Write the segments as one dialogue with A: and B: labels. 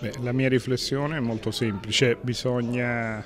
A: Beh, la mia riflessione è molto semplice, bisogna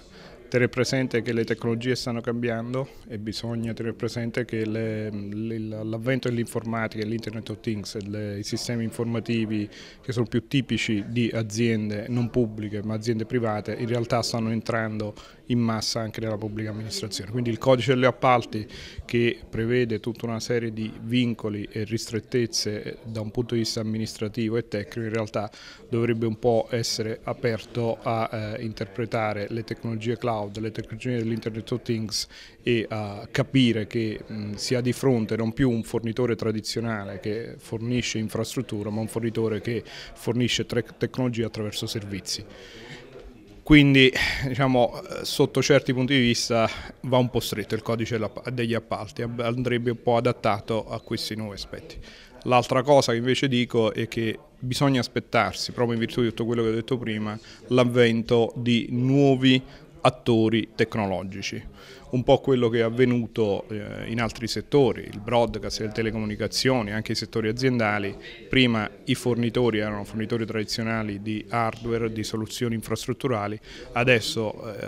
A: tenere presente che le tecnologie stanno cambiando e bisogna tenere presente che l'avvento dell'informatica, l'Internet of Things, le, i sistemi informativi che sono più tipici di aziende non pubbliche ma aziende private in realtà stanno entrando in massa anche nella pubblica amministrazione. Quindi il codice degli appalti che prevede tutta una serie di vincoli e ristrettezze da un punto di vista amministrativo e tecnico in realtà dovrebbe un po' essere aperto a eh, interpretare le tecnologie cloud cloud, le tecnologie dell'Internet of Things e a capire che mh, si ha di fronte non più un fornitore tradizionale che fornisce infrastruttura, ma un fornitore che fornisce tecnologie attraverso servizi quindi diciamo, sotto certi punti di vista va un po' stretto il codice degli appalti, andrebbe un po' adattato a questi nuovi aspetti. L'altra cosa che invece dico è che bisogna aspettarsi, proprio in virtù di tutto quello che ho detto prima, l'avvento di nuovi attori tecnologici. Un po' quello che è avvenuto eh, in altri settori, il broadcast, le telecomunicazioni, anche i settori aziendali. Prima i fornitori erano fornitori tradizionali di hardware, di soluzioni infrastrutturali, adesso eh,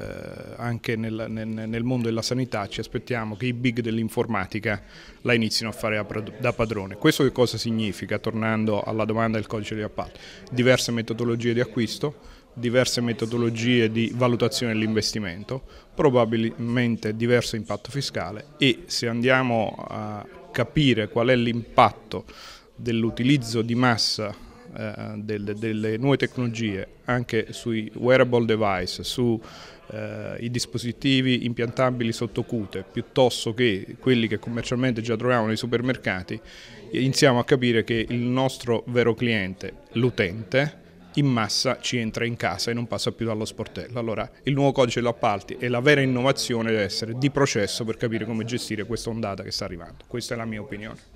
A: anche nel, nel, nel, mondo della sanità ci aspettiamo che i big dell'informatica la inizino a fare da padrone. Questo che cosa significa, tornando alla domanda del codice di appalto? Diverse metodologie di acquisto, diverse metodologie di valutazione dell'investimento, probabilmente diverso impatto fiscale e se andiamo a capire qual è l'impatto dell'utilizzo di massa eh, delle, delle, nuove tecnologie anche sui wearable device, sui eh, dispositivi impiantabili sotto cute, piuttosto che quelli che commercialmente già troviamo nei supermercati, iniziamo a capire che il nostro vero cliente, l'utente, in massa ci entra in casa e non passa più dallo sportello. Allora il nuovo codice degli appalti e la vera innovazione deve essere di processo per capire come gestire questa ondata che sta arrivando. Questa è la mia opinione.